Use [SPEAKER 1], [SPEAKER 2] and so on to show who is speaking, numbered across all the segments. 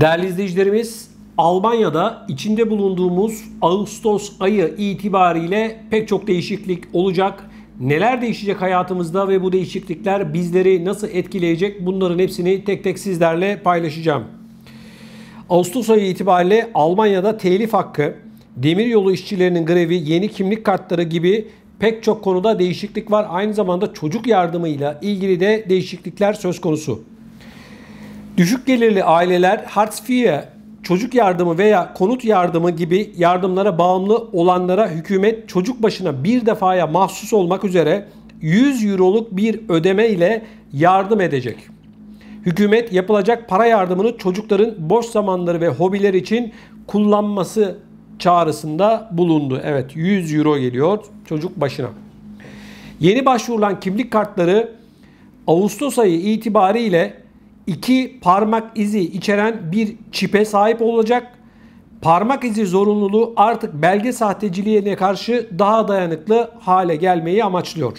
[SPEAKER 1] Değerli izleyicilerimiz, Almanya'da içinde bulunduğumuz Ağustos ayı itibariyle pek çok değişiklik olacak. Neler değişecek hayatımızda ve bu değişiklikler bizleri nasıl etkileyecek bunların hepsini tek tek sizlerle paylaşacağım. Ağustos ayı itibariyle Almanya'da telif hakkı, demiryolu işçilerinin grevi, yeni kimlik kartları gibi pek çok konuda değişiklik var. Aynı zamanda çocuk yardımıyla ilgili de değişiklikler söz konusu. Düşük gelirli aileler hartsfiye çocuk yardımı veya konut yardımı gibi yardımlara bağımlı olanlara hükümet çocuk başına bir defaya mahsus olmak üzere 100 euroluk bir ödeme ile yardım edecek. Hükümet yapılacak para yardımını çocukların boş zamanları ve hobiler için kullanması çağrısında bulundu. Evet 100 euro geliyor çocuk başına. Yeni başvurulan kimlik kartları Ağustos ayı itibariyle iki parmak izi içeren bir çipe sahip olacak. Parmak izi zorunluluğu artık belge sahteciliğine karşı daha dayanıklı hale gelmeyi amaçlıyor.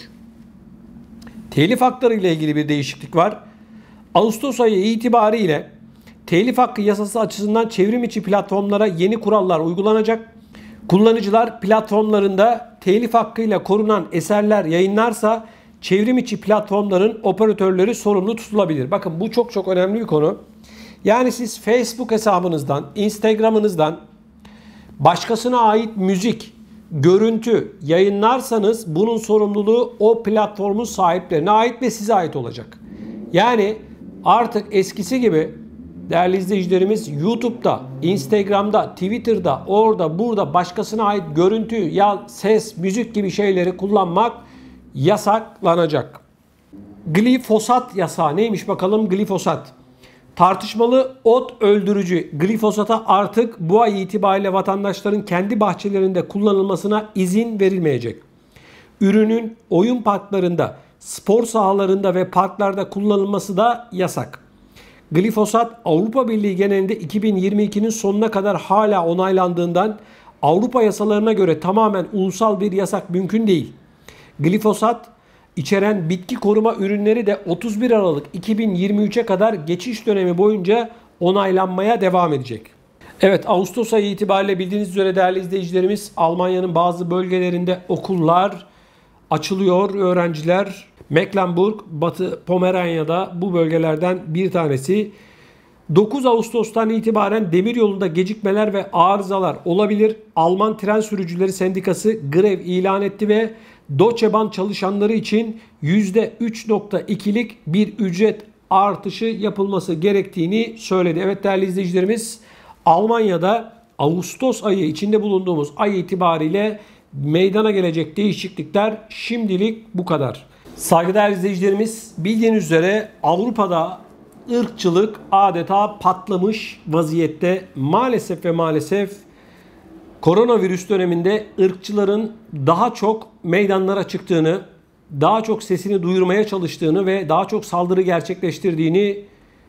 [SPEAKER 1] Telif hakları ile ilgili bir değişiklik var. Ağustos ayı itibariyle telif hakkı yasası açısından çevrim içi platformlara yeni kurallar uygulanacak. Kullanıcılar platformlarında telif hakkıyla korunan eserler yayınlarsa çevrim içi platformların operatörleri sorumlu tutulabilir. Bakın bu çok çok önemli bir konu. Yani siz Facebook hesabınızdan, Instagram'ınızdan başkasına ait müzik, görüntü yayınlarsanız bunun sorumluluğu o platformun sahiplerine ait ve size ait olacak. Yani artık eskisi gibi değerli izleyicilerimiz YouTube'da, Instagram'da, Twitter'da, orada, burada başkasına ait görüntü, ya ses, müzik gibi şeyleri kullanmak yasaklanacak. Glifosat yasağı neymiş bakalım glifosat. Tartışmalı ot öldürücü glifosata artık bu ay itibariyle vatandaşların kendi bahçelerinde kullanılmasına izin verilmeyecek. Ürünün oyun parklarında, spor sahalarında ve parklarda kullanılması da yasak. Glifosat Avrupa Birliği genelinde 2022'nin sonuna kadar hala onaylandığından Avrupa yasalarına göre tamamen ulusal bir yasak mümkün değil. Glifosat içeren bitki koruma ürünleri de 31 Aralık 2023'e kadar geçiş dönemi boyunca onaylanmaya devam edecek. Evet Ağustos ayı itibariyle bildiğiniz üzere değerli izleyicilerimiz Almanya'nın bazı bölgelerinde okullar açılıyor. Öğrenciler Mecklenburg, Batı Pomeranya'da bu bölgelerden bir tanesi. 9 Ağustos'tan itibaren demir yolunda gecikmeler ve arızalar olabilir. Alman Tren Sürücüleri Sendikası grev ilan etti ve Deutsche Bank çalışanları için %3.2'lik bir ücret artışı yapılması gerektiğini söyledi. Evet değerli izleyicilerimiz Almanya'da Ağustos ayı içinde bulunduğumuz ay itibariyle meydana gelecek değişiklikler şimdilik bu kadar. Saygıdeğer izleyicilerimiz bildiğiniz üzere Avrupa'da ırkçılık adeta patlamış vaziyette. Maalesef ve maalesef koronavirüs döneminde ırkçıların daha çok meydanlara çıktığını, daha çok sesini duyurmaya çalıştığını ve daha çok saldırı gerçekleştirdiğini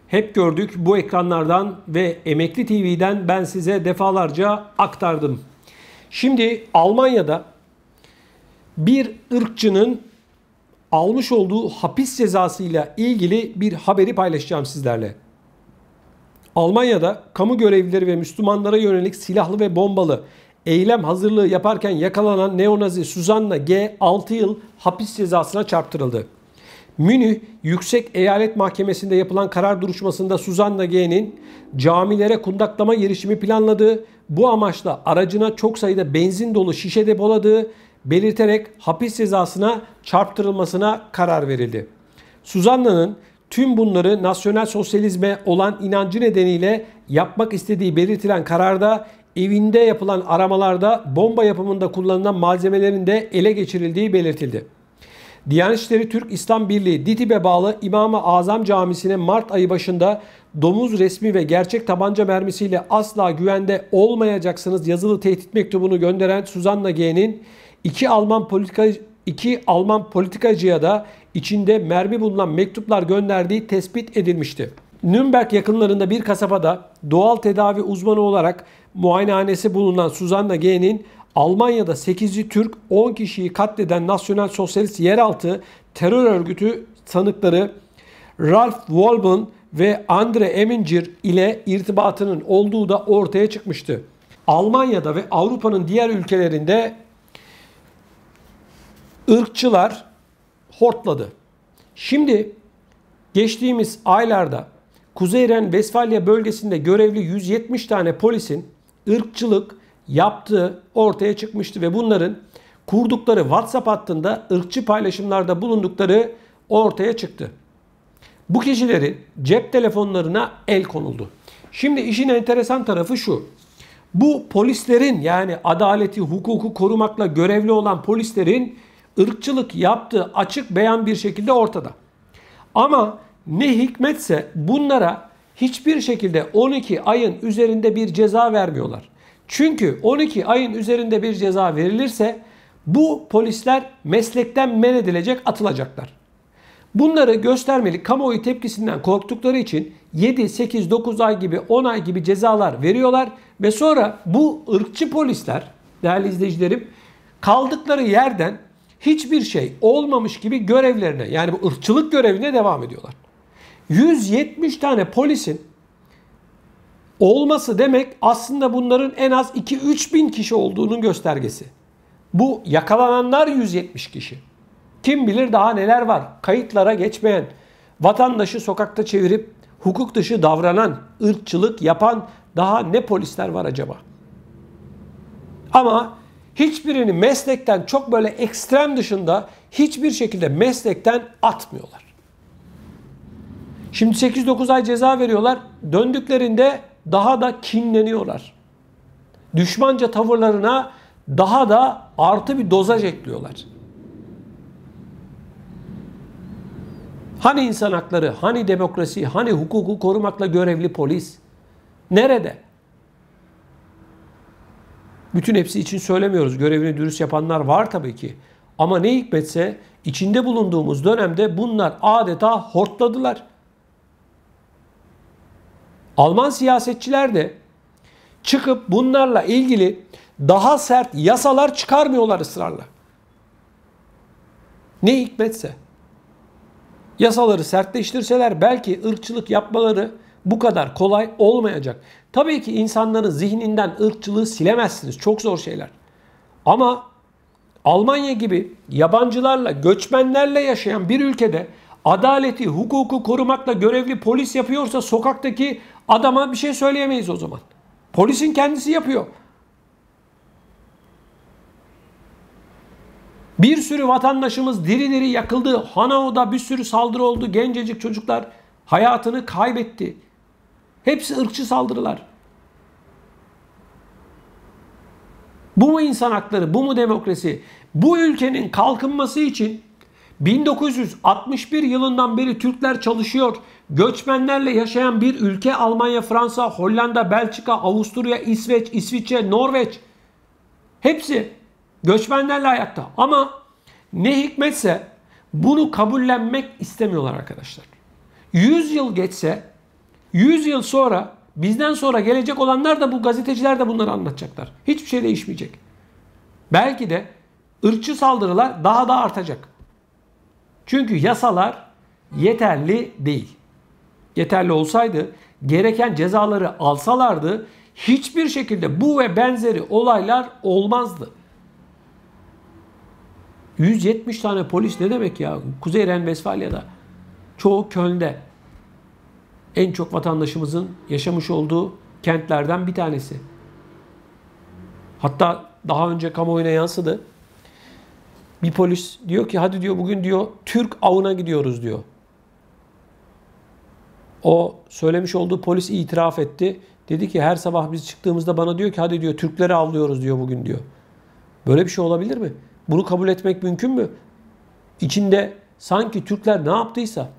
[SPEAKER 1] hep gördük bu ekranlardan ve Emekli TV'den ben size defalarca aktardım. Şimdi Almanya'da bir ırkçının almış olduğu hapis cezasıyla ilgili bir haberi paylaşacağım sizlerle. Almanya'da kamu görevlileri ve Müslümanlara yönelik silahlı ve bombalı eylem hazırlığı yaparken yakalanan neonazi Suzanna G 6 yıl hapis cezasına çarptırıldı. Münih Yüksek Eyalet Mahkemesi'nde yapılan karar duruşmasında Suzanna G'nin camilere kundaklama girişimi planladığı, bu amaçla aracına çok sayıda benzin dolu şişe depoladığı belirterek hapis cezasına çarptırılmasına karar verildi. Suzanna'nın tüm bunları nasyonel sosyalizme olan inancı nedeniyle yapmak istediği belirtilen kararda evinde yapılan aramalarda bomba yapımında kullanılan malzemelerin de ele geçirildiği belirtildi. Diyanet İşleri Türk İslam Birliği DİTİB'e bağlı İmam-ı Azam Camisi'ne Mart ayı başında domuz resmi ve gerçek tabanca mermisiyle asla güvende olmayacaksınız yazılı tehdit mektubunu gönderen Suzanna G'nin iki Alman politika iki Alman politikacıya da içinde mermi bulunan mektuplar gönderdiği tespit edilmişti. Nürnberg yakınlarında bir kasabada doğal tedavi uzmanı olarak muayenehanesi bulunan Suzanna G'nin Almanya'da 8'ci Türk 10 kişiyi katleden Nasyonel Sosyalist Yeraltı Terör Örgütü sanıkları Ralph Wolben ve Andre Eminger ile irtibatının olduğu da ortaya çıkmıştı. Almanya'da ve Avrupa'nın diğer ülkelerinde ırkçılar hortladı. Şimdi geçtiğimiz aylarda Kuzeyren Ren-Vesfalya bölgesinde görevli 170 tane polisin ırkçılık yaptığı ortaya çıkmıştı ve bunların kurdukları WhatsApp hattında ırkçı paylaşımlarda bulundukları ortaya çıktı. Bu kişileri cep telefonlarına el konuldu. Şimdi işin enteresan tarafı şu. Bu polislerin yani adaleti, hukuku korumakla görevli olan polislerin ırkçılık yaptığı açık beyan bir şekilde ortada. Ama ne hikmetse bunlara hiçbir şekilde 12 ayın üzerinde bir ceza vermiyorlar. Çünkü 12 ayın üzerinde bir ceza verilirse bu polisler meslekten men edilecek, atılacaklar. Bunları göstermelik kamuoyu tepkisinden korktukları için 7, 8, 9 ay gibi 10 ay gibi cezalar veriyorlar ve sonra bu ırkçı polisler değerli izleyicilerim kaldıkları yerden hiçbir şey olmamış gibi görevlerine yani bu ırkçılık görevine devam ediyorlar. 170 tane polisin olması demek aslında bunların en az 2-3 bin kişi olduğunun göstergesi. Bu yakalananlar 170 kişi. Kim bilir daha neler var. Kayıtlara geçmeyen, vatandaşı sokakta çevirip hukuk dışı davranan, ırkçılık yapan daha ne polisler var acaba? Ama hiçbirini meslekten çok böyle ekstrem dışında hiçbir şekilde meslekten atmıyorlar. Şimdi 8-9 ay ceza veriyorlar. Döndüklerinde daha da kinleniyorlar. Düşmanca tavırlarına daha da artı bir dozaj ekliyorlar. Hani insan hakları, hani demokrasi, hani hukuku korumakla görevli polis? Nerede? Bütün hepsi için söylemiyoruz. Görevini dürüst yapanlar var tabii ki. Ama ne hikmetse içinde bulunduğumuz dönemde bunlar adeta hortladılar. Alman siyasetçiler de çıkıp bunlarla ilgili daha sert yasalar çıkarmıyorlar ısrarla. Ne hikmetse. Yasaları sertleştirseler belki ırkçılık yapmaları bu kadar kolay olmayacak. Tabii ki insanların zihninden ırkçılığı silemezsiniz. Çok zor şeyler. Ama Almanya gibi yabancılarla, göçmenlerle yaşayan bir ülkede adaleti, hukuku korumakla görevli polis yapıyorsa sokaktaki adama bir şey söyleyemeyiz o zaman. Polisin kendisi yapıyor. Bir sürü vatandaşımız diri diri yakıldı. Hanao'da bir sürü saldırı oldu. Gencecik çocuklar hayatını kaybetti. Hepsi ırkçı saldırılar. Bu mu insan hakları, bu mu demokrasi? Bu ülkenin kalkınması için 1961 yılından beri Türkler çalışıyor. Göçmenlerle yaşayan bir ülke Almanya, Fransa, Hollanda, Belçika, Avusturya, İsveç, İsviçre, Norveç. Hepsi göçmenlerle hayatta. Ama ne hikmetse bunu kabullenmek istemiyorlar arkadaşlar. 100 yıl geçse 100 yıl sonra bizden sonra gelecek olanlar da bu gazeteciler de bunları anlatacaklar. Hiçbir şey değişmeyecek. Belki de ırkçı saldırılar daha da artacak. Çünkü yasalar yeterli değil. Yeterli olsaydı gereken cezaları alsalardı hiçbir şekilde bu ve benzeri olaylar olmazdı. 170 tane polis ne demek ya? Kuzey Ren-Vesfalya'da. Çoğu Köln'de. En çok vatandaşımızın yaşamış olduğu kentlerden bir tanesi. Hatta daha önce kamuoyuna yansıdı. Bir polis diyor ki hadi diyor bugün diyor Türk avına gidiyoruz diyor. O söylemiş olduğu polis itiraf etti. Dedi ki her sabah biz çıktığımızda bana diyor ki hadi diyor Türkleri avlıyoruz diyor bugün diyor. Böyle bir şey olabilir mi? Bunu kabul etmek mümkün mü? İçinde sanki Türkler ne yaptıysa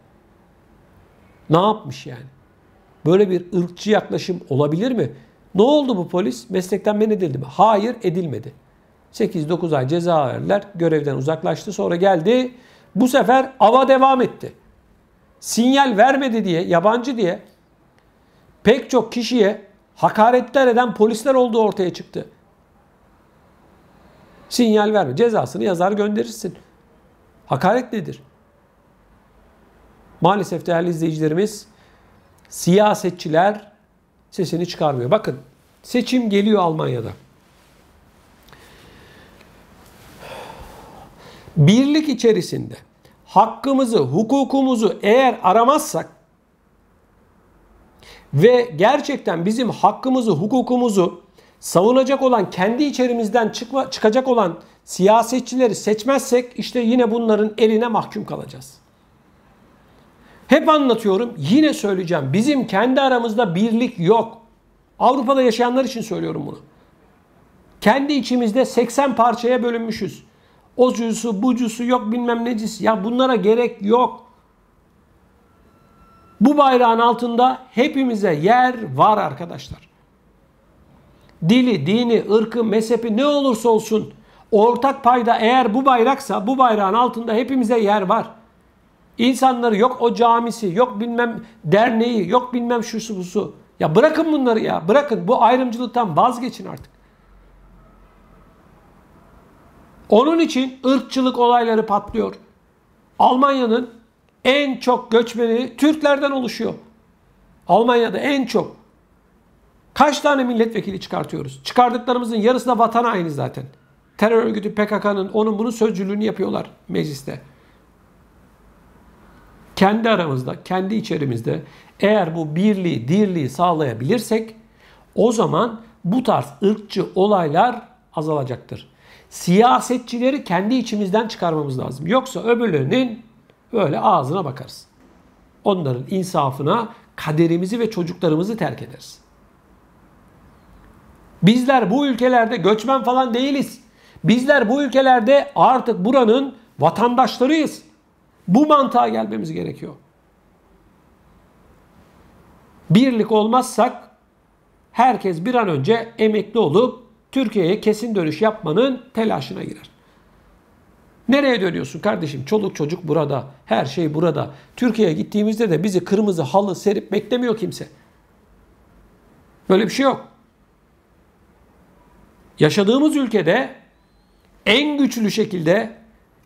[SPEAKER 1] ne yapmış yani? Böyle bir ırkçı yaklaşım olabilir mi? Ne oldu bu polis? Meslekten men edildi mi? Hayır edilmedi. 8-9 ay ceza verdiler. Görevden uzaklaştı. Sonra geldi. Bu sefer ava devam etti. Sinyal vermedi diye, yabancı diye pek çok kişiye hakaretler eden polisler olduğu ortaya çıktı. Sinyal verme. Cezasını yazar gönderirsin. Hakaret nedir? Maalesef değerli izleyicilerimiz siyasetçiler sesini çıkarmıyor. Bakın seçim geliyor Almanya'da. birlik içerisinde hakkımızı, hukukumuzu eğer aramazsak ve gerçekten bizim hakkımızı, hukukumuzu savunacak olan kendi içerimizden çıkma, çıkacak olan siyasetçileri seçmezsek işte yine bunların eline mahkum kalacağız. Hep anlatıyorum, yine söyleyeceğim. Bizim kendi aramızda birlik yok. Avrupa'da yaşayanlar için söylüyorum bunu. Kendi içimizde 80 parçaya bölünmüşüz. O cüsü, bu cüsü yok bilmem ne Ya bunlara gerek yok. Bu bayrağın altında hepimize yer var arkadaşlar. Dili, dini, ırkı, mezhepi ne olursa olsun ortak payda eğer bu bayraksa bu bayrağın altında hepimize yer var. İnsanları yok o camisi, yok bilmem derneği, yok bilmem şusu busu. Ya bırakın bunları ya. Bırakın bu ayrımcılıktan vazgeçin artık. Onun için ırkçılık olayları patlıyor. Almanya'nın en çok göçmeni Türklerden oluşuyor. Almanya'da en çok. Kaç tane milletvekili çıkartıyoruz? Çıkardıklarımızın yarısı da vatan aynı zaten. Terör örgütü PKK'nın onun bunu sözcülüğünü yapıyorlar mecliste. Kendi aramızda, kendi içerimizde eğer bu birliği, dirliği sağlayabilirsek o zaman bu tarz ırkçı olaylar azalacaktır siyasetçileri kendi içimizden çıkarmamız lazım. Yoksa öbürlerinin böyle ağzına bakarız. Onların insafına kaderimizi ve çocuklarımızı terk ederiz. Bizler bu ülkelerde göçmen falan değiliz. Bizler bu ülkelerde artık buranın vatandaşlarıyız. Bu mantığa gelmemiz gerekiyor. Birlik olmazsak herkes bir an önce emekli olup Türkiye'ye kesin dönüş yapmanın telaşına girer. Nereye dönüyorsun kardeşim? Çoluk çocuk burada. Her şey burada. Türkiye'ye gittiğimizde de bizi kırmızı halı serip beklemiyor kimse. Böyle bir şey yok. Yaşadığımız ülkede en güçlü şekilde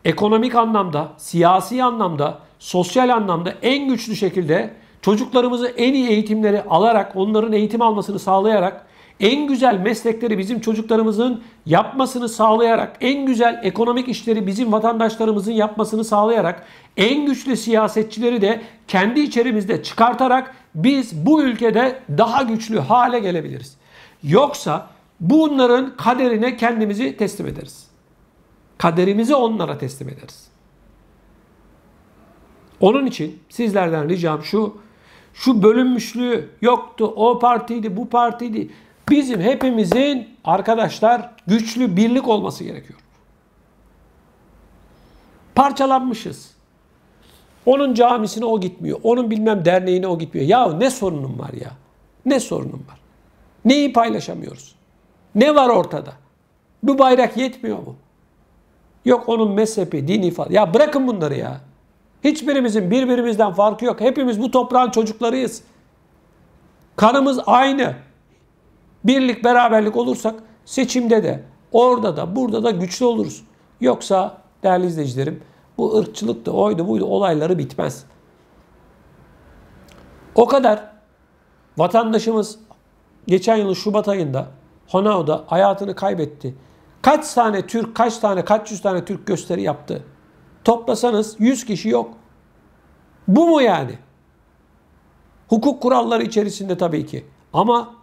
[SPEAKER 1] ekonomik anlamda, siyasi anlamda, sosyal anlamda en güçlü şekilde çocuklarımızı en iyi eğitimleri alarak, onların eğitim almasını sağlayarak en güzel meslekleri bizim çocuklarımızın yapmasını sağlayarak, en güzel ekonomik işleri bizim vatandaşlarımızın yapmasını sağlayarak, en güçlü siyasetçileri de kendi içerimizde çıkartarak biz bu ülkede daha güçlü hale gelebiliriz. Yoksa bunların kaderine kendimizi teslim ederiz. Kaderimizi onlara teslim ederiz. Onun için sizlerden ricam şu, şu bölünmüşlüğü yoktu, o partiydi, bu partiydi. Bizim hepimizin arkadaşlar güçlü birlik olması gerekiyor. Parçalanmışız. Onun camisine o gitmiyor. Onun bilmem derneğine o gitmiyor. Ya ne sorunum var ya? Ne sorunum var? Neyi paylaşamıyoruz? Ne var ortada? Bu bayrak yetmiyor mu? Yok onun mezhebi, dini falan. Ya bırakın bunları ya. Hiçbirimizin birbirimizden farkı yok. Hepimiz bu toprağın çocuklarıyız. Kanımız aynı. Birlik beraberlik olursak seçimde de orada da burada da güçlü oluruz. Yoksa değerli izleyicilerim bu ırkçılık da oydu buydu olayları bitmez. O kadar vatandaşımız geçen yılın Şubat ayında Honao'da hayatını kaybetti. Kaç tane Türk, kaç tane, kaç yüz tane Türk gösteri yaptı? Toplasanız 100 kişi yok. Bu mu yani? Hukuk kuralları içerisinde tabii ki. Ama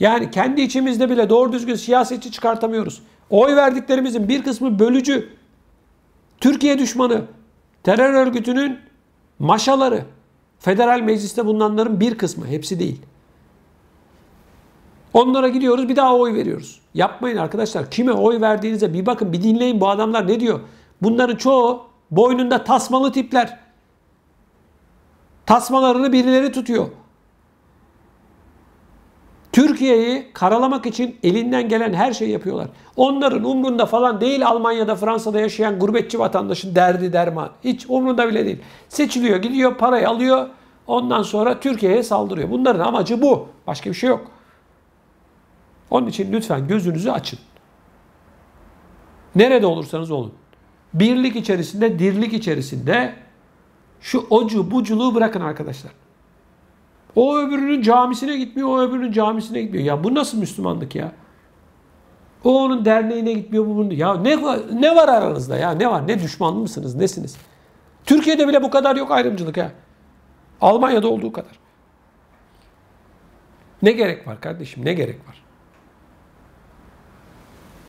[SPEAKER 1] yani kendi içimizde bile doğru düzgün siyasetçi çıkartamıyoruz. Oy verdiklerimizin bir kısmı bölücü, Türkiye düşmanı, terör örgütünün maşaları. Federal mecliste bulunanların bir kısmı, hepsi değil. Onlara gidiyoruz bir daha oy veriyoruz. Yapmayın arkadaşlar. Kime oy verdiğinize bir bakın bir dinleyin bu adamlar ne diyor. Bunların çoğu boynunda tasmalı tipler. Tasmalarını birileri tutuyor. Türkiye'yi karalamak için elinden gelen her şeyi yapıyorlar. Onların umrunda falan değil Almanya'da, Fransa'da yaşayan gurbetçi vatandaşın derdi derman. Hiç umrunda bile değil. Seçiliyor, gidiyor, parayı alıyor. Ondan sonra Türkiye'ye saldırıyor. Bunların amacı bu. Başka bir şey yok. Onun için lütfen gözünüzü açın. Nerede olursanız olun. Birlik içerisinde, dirlik içerisinde şu ocu buculuğu bırakın arkadaşlar. O öbürünün camisine gitmiyor, o öbürünün camisine gitmiyor. Ya bu nasıl Müslümanlık ya? O onun derneğine gitmiyor bu bunun. Ya ne var, ne var aranızda ya? Ne var? Ne düşmanlı mısınız? Nesiniz? Türkiye'de bile bu kadar yok ayrımcılık ya. Almanya'da olduğu kadar. Ne gerek var kardeşim? Ne gerek var?